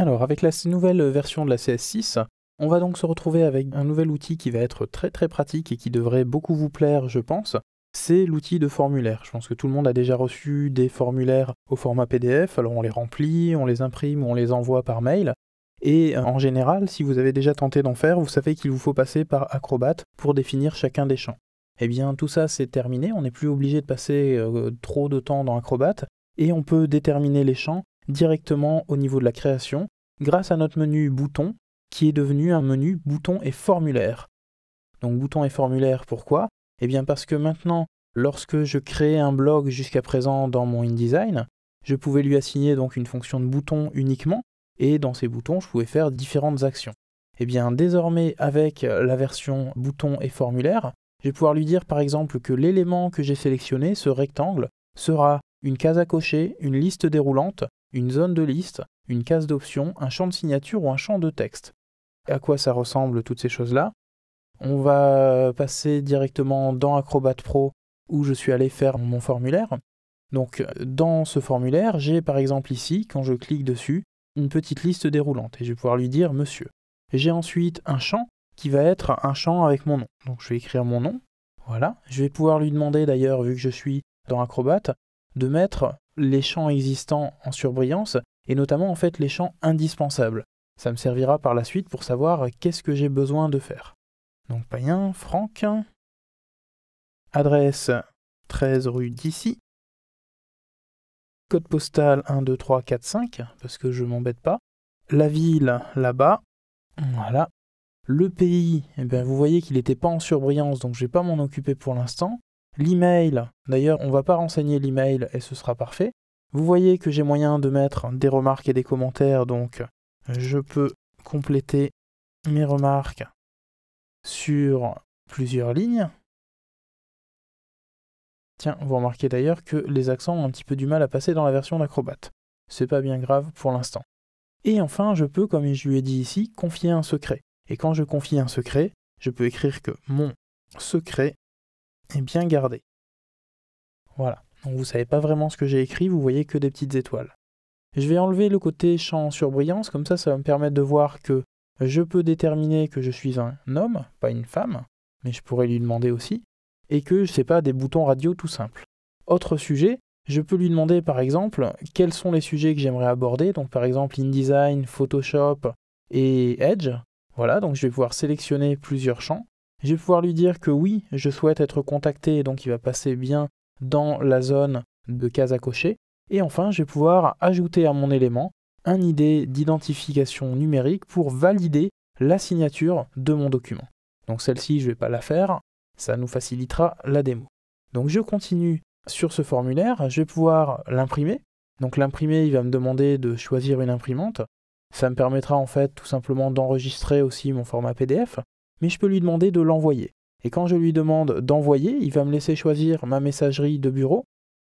Alors avec la nouvelle version de la CS6, on va donc se retrouver avec un nouvel outil qui va être très très pratique et qui devrait beaucoup vous plaire je pense. C'est l'outil de formulaire. Je pense que tout le monde a déjà reçu des formulaires au format PDF, alors on les remplit, on les imprime ou on les envoie par mail. Et euh, en général, si vous avez déjà tenté d'en faire, vous savez qu'il vous faut passer par Acrobat pour définir chacun des champs. Eh bien, tout ça, c'est terminé. On n'est plus obligé de passer euh, trop de temps dans Acrobat et on peut déterminer les champs directement au niveau de la création grâce à notre menu bouton qui est devenu un menu bouton et formulaire. Donc bouton et formulaire, pourquoi Eh bien parce que maintenant, lorsque je créais un blog jusqu'à présent dans mon InDesign, je pouvais lui assigner donc une fonction de bouton uniquement, et dans ces boutons, je pouvais faire différentes actions. Eh bien désormais, avec la version bouton et formulaire, je vais pouvoir lui dire par exemple que l'élément que j'ai sélectionné, ce rectangle, sera une case à cocher, une liste déroulante, une zone de liste, une case d'options, un champ de signature ou un champ de texte. À quoi ça ressemble toutes ces choses-là On va passer directement dans Acrobat Pro où je suis allé faire mon formulaire. Donc dans ce formulaire, j'ai par exemple ici, quand je clique dessus, une petite liste déroulante et je vais pouvoir lui dire monsieur. J'ai ensuite un champ qui va être un champ avec mon nom. Donc je vais écrire mon nom. Voilà. Je vais pouvoir lui demander d'ailleurs, vu que je suis dans Acrobat, de mettre les champs existants en surbrillance et notamment en fait les champs indispensables. Ça me servira par la suite pour savoir qu'est-ce que j'ai besoin de faire. Donc Païen, Franck, adresse 13 rue d'ici, code postal 1, 2, 3, 4, 5, parce que je m'embête pas, la ville là-bas, voilà, le pays, eh bien, vous voyez qu'il n'était pas en surbrillance, donc je ne vais pas m'en occuper pour l'instant l'email. D'ailleurs, on ne va pas renseigner l'email et ce sera parfait. Vous voyez que j'ai moyen de mettre des remarques et des commentaires, donc je peux compléter mes remarques sur plusieurs lignes. Tiens, vous remarquez d'ailleurs que les accents ont un petit peu du mal à passer dans la version d'Acrobat. C'est pas bien grave pour l'instant. Et enfin, je peux, comme je lui ai dit ici, confier un secret. Et quand je confie un secret, je peux écrire que mon secret et bien garder. Voilà, donc vous savez pas vraiment ce que j'ai écrit, vous voyez que des petites étoiles. Je vais enlever le côté champ sur brillance, comme ça ça va me permettre de voir que je peux déterminer que je suis un homme, pas une femme, mais je pourrais lui demander aussi, et que je sais pas des boutons radio tout simples. Autre sujet, je peux lui demander par exemple quels sont les sujets que j'aimerais aborder, donc par exemple InDesign, Photoshop et Edge. Voilà, donc je vais pouvoir sélectionner plusieurs champs je vais pouvoir lui dire que oui, je souhaite être contacté, donc il va passer bien dans la zone de case à cocher. Et enfin, je vais pouvoir ajouter à mon élément un idée d'identification numérique pour valider la signature de mon document. Donc celle-ci, je ne vais pas la faire, ça nous facilitera la démo. Donc je continue sur ce formulaire, je vais pouvoir l'imprimer. Donc l'imprimer, il va me demander de choisir une imprimante. Ça me permettra en fait tout simplement d'enregistrer aussi mon format PDF mais je peux lui demander de l'envoyer. Et quand je lui demande d'envoyer, il va me laisser choisir ma messagerie de bureau.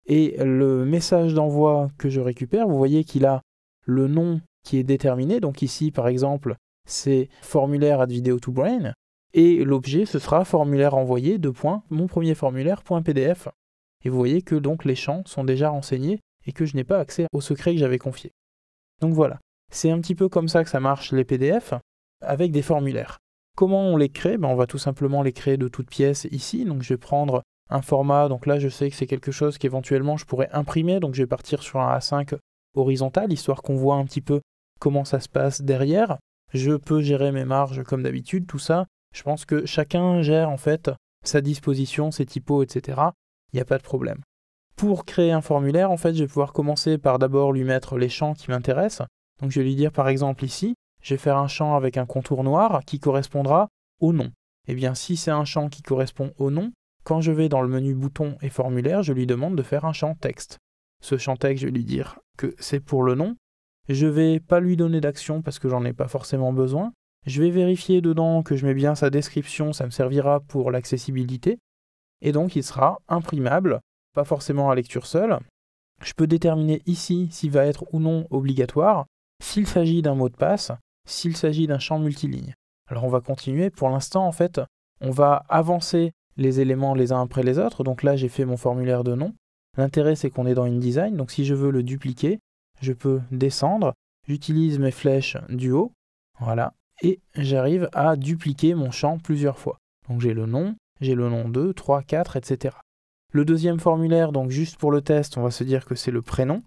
Et le message d'envoi que je récupère, vous voyez qu'il a le nom qui est déterminé. Donc ici, par exemple, c'est formulaire ad video to brain. Et l'objet, ce sera formulaire envoyé, de point « mon premier formulaire, PDF. Et vous voyez que donc les champs sont déjà renseignés et que je n'ai pas accès au secret que j'avais confié. Donc voilà, c'est un petit peu comme ça que ça marche les PDF avec des formulaires. Comment on les crée ben, On va tout simplement les créer de toutes pièces ici. Donc je vais prendre un format, donc là je sais que c'est quelque chose qu'éventuellement je pourrais imprimer, donc je vais partir sur un A5 horizontal, histoire qu'on voit un petit peu comment ça se passe derrière. Je peux gérer mes marges comme d'habitude, tout ça. Je pense que chacun gère en fait sa disposition, ses typos, etc. Il n'y a pas de problème. Pour créer un formulaire, en fait, je vais pouvoir commencer par d'abord lui mettre les champs qui m'intéressent. Donc je vais lui dire par exemple ici, je vais faire un champ avec un contour noir qui correspondra au nom. Eh bien, si c'est un champ qui correspond au nom, quand je vais dans le menu bouton et formulaire, je lui demande de faire un champ texte. Ce champ texte, je vais lui dire que c'est pour le nom. Je ne vais pas lui donner d'action parce que j'en ai pas forcément besoin. Je vais vérifier dedans que je mets bien sa description, ça me servira pour l'accessibilité. Et donc il sera imprimable, pas forcément à lecture seule. Je peux déterminer ici s'il va être ou non obligatoire. S'il s'agit d'un mot de passe, s'il s'agit d'un champ multiligne. Alors on va continuer. Pour l'instant, en fait, on va avancer les éléments les uns après les autres. Donc là, j'ai fait mon formulaire de nom. L'intérêt, c'est qu'on est dans InDesign. Donc si je veux le dupliquer, je peux descendre. J'utilise mes flèches du haut. Voilà. Et j'arrive à dupliquer mon champ plusieurs fois. Donc j'ai le nom, j'ai le nom 2, 3, 4, etc. Le deuxième formulaire, donc juste pour le test, on va se dire que c'est le prénom.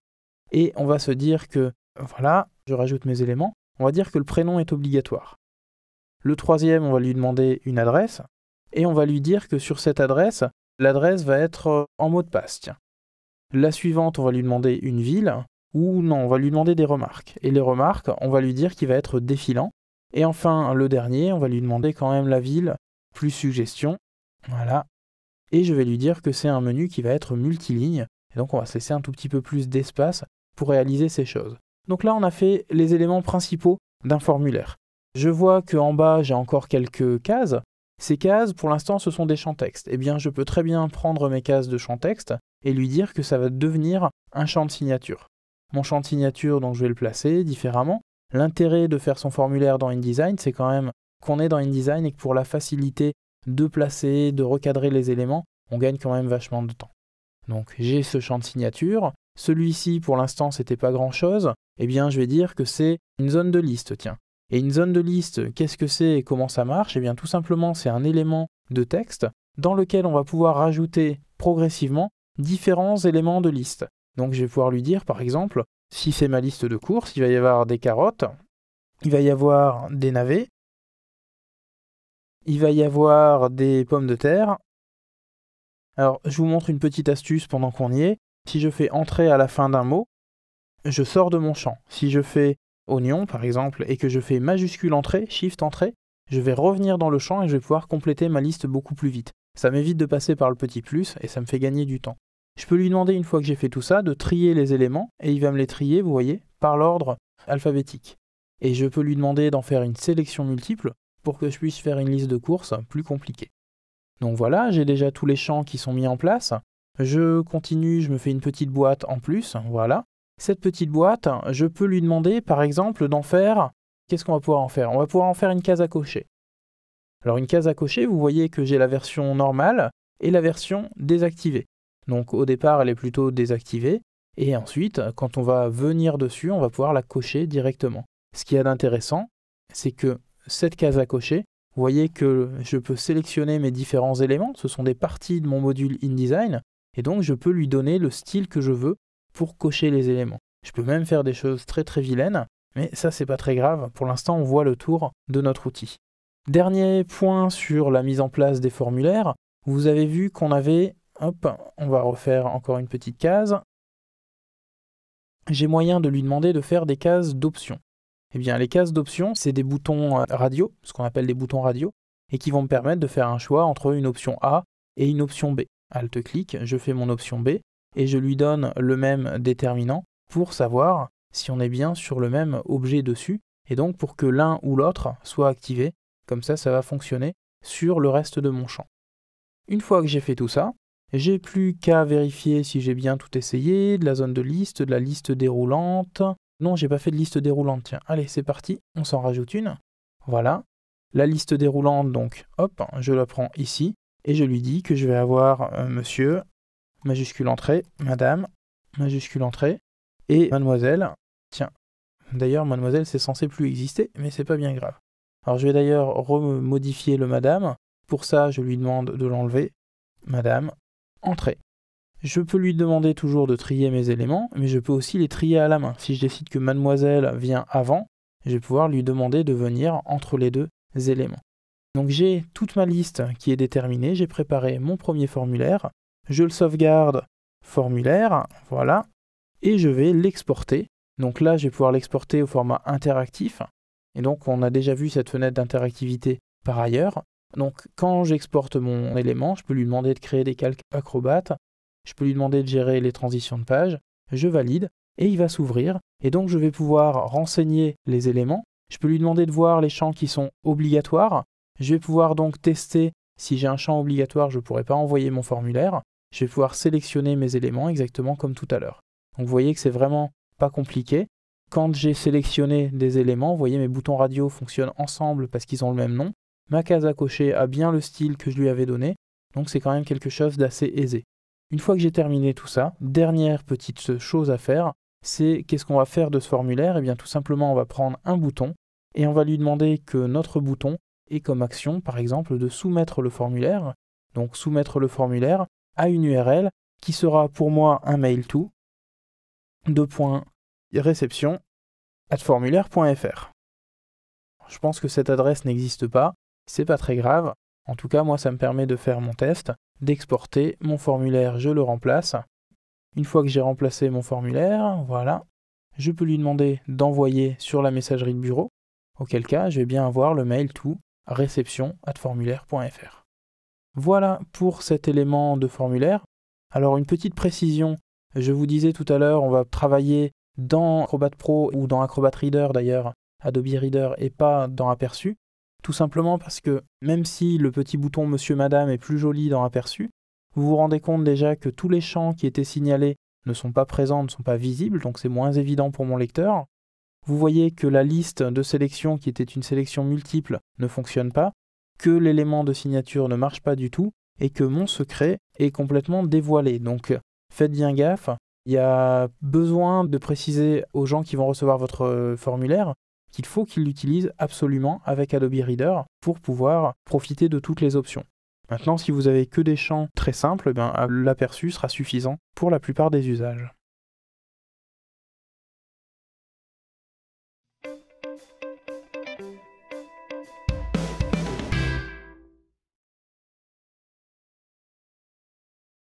Et on va se dire que, voilà, je rajoute mes éléments on va dire que le prénom est obligatoire. Le troisième, on va lui demander une adresse, et on va lui dire que sur cette adresse, l'adresse va être euh, en mot de passe. La suivante, on va lui demander une ville, ou non, on va lui demander des remarques. Et les remarques, on va lui dire qu'il va être défilant. Et enfin, le dernier, on va lui demander quand même la ville, plus suggestion. Voilà. Et je vais lui dire que c'est un menu qui va être multiligne. Et donc on va se laisser un tout petit peu plus d'espace pour réaliser ces choses. Donc là, on a fait les éléments principaux d'un formulaire. Je vois qu'en bas, j'ai encore quelques cases. Ces cases, pour l'instant, ce sont des champs texte. Eh bien, je peux très bien prendre mes cases de champs texte et lui dire que ça va devenir un champ de signature. Mon champ de signature, donc je vais le placer différemment. L'intérêt de faire son formulaire dans InDesign, c'est quand même qu'on est dans InDesign et que pour la facilité de placer, de recadrer les éléments, on gagne quand même vachement de temps. Donc j'ai ce champ de signature. Celui-ci, pour l'instant, c'était pas grand-chose. Eh bien, je vais dire que c'est une zone de liste, tiens. Et une zone de liste, qu'est-ce que c'est et comment ça marche Eh bien, tout simplement, c'est un élément de texte dans lequel on va pouvoir rajouter progressivement différents éléments de liste. Donc, je vais pouvoir lui dire, par exemple, si c'est ma liste de courses, il va y avoir des carottes, il va y avoir des navets, il va y avoir des pommes de terre. Alors, je vous montre une petite astuce pendant qu'on y est. Si je fais entrer à la fin d'un mot, je sors de mon champ. Si je fais oignon, par exemple, et que je fais majuscule entrée, shift entrée, je vais revenir dans le champ et je vais pouvoir compléter ma liste beaucoup plus vite. Ça m'évite de passer par le petit plus et ça me fait gagner du temps. Je peux lui demander, une fois que j'ai fait tout ça, de trier les éléments et il va me les trier, vous voyez, par l'ordre alphabétique. Et je peux lui demander d'en faire une sélection multiple pour que je puisse faire une liste de courses plus compliquée. Donc voilà, j'ai déjà tous les champs qui sont mis en place. Je continue, je me fais une petite boîte en plus, voilà cette petite boîte, je peux lui demander par exemple d'en faire, qu'est-ce qu'on va pouvoir en faire On va pouvoir en faire une case à cocher. Alors une case à cocher, vous voyez que j'ai la version normale et la version désactivée. Donc au départ, elle est plutôt désactivée, et ensuite, quand on va venir dessus, on va pouvoir la cocher directement. Ce qu'il y a d'intéressant, c'est que cette case à cocher, vous voyez que je peux sélectionner mes différents éléments, ce sont des parties de mon module InDesign, et donc je peux lui donner le style que je veux pour cocher les éléments. Je peux même faire des choses très très vilaines, mais ça c'est pas très grave, pour l'instant on voit le tour de notre outil. Dernier point sur la mise en place des formulaires, vous avez vu qu'on avait, hop, on va refaire encore une petite case, j'ai moyen de lui demander de faire des cases d'options. Eh bien les cases d'options, c'est des boutons euh, radio, ce qu'on appelle des boutons radio, et qui vont me permettre de faire un choix entre une option A et une option B. Alt-clic, je fais mon option B, et je lui donne le même déterminant pour savoir si on est bien sur le même objet dessus, et donc pour que l'un ou l'autre soit activé, comme ça ça va fonctionner sur le reste de mon champ. Une fois que j'ai fait tout ça, j'ai plus qu'à vérifier si j'ai bien tout essayé, de la zone de liste, de la liste déroulante. Non, j'ai pas fait de liste déroulante, tiens. Allez, c'est parti, on s'en rajoute une. Voilà. La liste déroulante, donc, hop, je la prends ici, et je lui dis que je vais avoir euh, monsieur majuscule entrée, madame, majuscule entrée, et mademoiselle. Tiens, d'ailleurs, mademoiselle, c'est censé plus exister, mais c'est pas bien grave. Alors je vais d'ailleurs remodifier le madame. Pour ça, je lui demande de l'enlever. Madame, entrée. Je peux lui demander toujours de trier mes éléments, mais je peux aussi les trier à la main. Si je décide que mademoiselle vient avant, je vais pouvoir lui demander de venir entre les deux éléments. Donc j'ai toute ma liste qui est déterminée, j'ai préparé mon premier formulaire, je le sauvegarde formulaire, voilà, et je vais l'exporter. Donc là, je vais pouvoir l'exporter au format interactif. Et donc, on a déjà vu cette fenêtre d'interactivité par ailleurs. Donc, quand j'exporte mon élément, je peux lui demander de créer des calques acrobates, je peux lui demander de gérer les transitions de page, je valide, et il va s'ouvrir. Et donc, je vais pouvoir renseigner les éléments. Je peux lui demander de voir les champs qui sont obligatoires. Je vais pouvoir donc tester si j'ai un champ obligatoire, je ne pourrais pas envoyer mon formulaire je vais pouvoir sélectionner mes éléments exactement comme tout à l'heure. Donc vous voyez que c'est vraiment pas compliqué. Quand j'ai sélectionné des éléments, vous voyez mes boutons radio fonctionnent ensemble parce qu'ils ont le même nom. Ma case à cocher a bien le style que je lui avais donné, donc c'est quand même quelque chose d'assez aisé. Une fois que j'ai terminé tout ça, dernière petite chose à faire, c'est qu'est-ce qu'on va faire de ce formulaire Eh bien tout simplement on va prendre un bouton et on va lui demander que notre bouton ait comme action par exemple de soumettre le formulaire. Donc soumettre le formulaire, à une URL qui sera pour moi un mail to, deux Je pense que cette adresse n'existe pas, c'est pas très grave. En tout cas, moi, ça me permet de faire mon test, d'exporter mon formulaire, je le remplace. Une fois que j'ai remplacé mon formulaire, voilà, je peux lui demander d'envoyer sur la messagerie de bureau, auquel cas je vais bien avoir le mail to réception at formulaire.fr. Voilà pour cet élément de formulaire. Alors une petite précision, je vous disais tout à l'heure, on va travailler dans Acrobat Pro ou dans Acrobat Reader d'ailleurs, Adobe Reader et pas dans Aperçu, tout simplement parce que même si le petit bouton Monsieur Madame est plus joli dans Aperçu, vous vous rendez compte déjà que tous les champs qui étaient signalés ne sont pas présents, ne sont pas visibles, donc c'est moins évident pour mon lecteur. Vous voyez que la liste de sélections qui était une sélection multiple ne fonctionne pas, que l'élément de signature ne marche pas du tout et que mon secret est complètement dévoilé. Donc faites bien gaffe, il y a besoin de préciser aux gens qui vont recevoir votre euh, formulaire qu'il faut qu'ils l'utilisent absolument avec Adobe Reader pour pouvoir profiter de toutes les options. Maintenant, si vous avez que des champs très simples, eh ben, l'aperçu sera suffisant pour la plupart des usages.